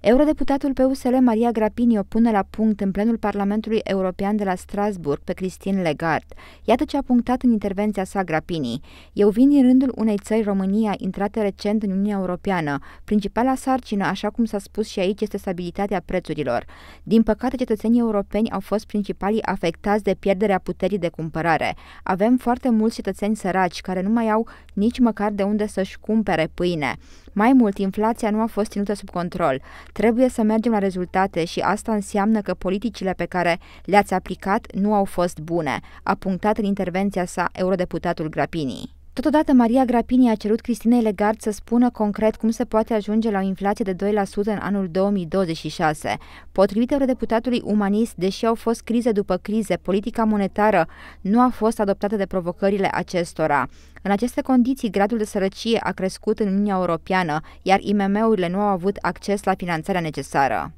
Eurodeputatul PUSL Maria Grapini o pune la punct în plenul Parlamentului European de la Strasburg pe Christine Legard. Iată ce a punctat în intervenția sa Grapini. Eu vin din rândul unei țări România intrate recent în Uniunea Europeană. Principala sarcină, așa cum s-a spus și aici, este stabilitatea prețurilor. Din păcate, cetățenii europeni au fost principalii afectați de pierderea puterii de cumpărare. Avem foarte mulți cetățeni săraci care nu mai au nici măcar de unde să-și cumpere pâine. Mai mult, inflația nu a fost ținută sub control. Trebuie să mergem la rezultate și asta înseamnă că politicile pe care le-ați aplicat nu au fost bune, a punctat în intervenția sa eurodeputatul Grapini. Totodată, Maria Grapini a cerut Cristinei Legard să spună concret cum se poate ajunge la o inflație de 2% în anul 2026. Potrivit eurodeputatului umanist, deși au fost crize după crize, politica monetară nu a fost adoptată de provocările acestora. În aceste condiții, gradul de sărăcie a crescut în Uniunea Europeană, iar IMM-urile nu au avut acces la finanțarea necesară.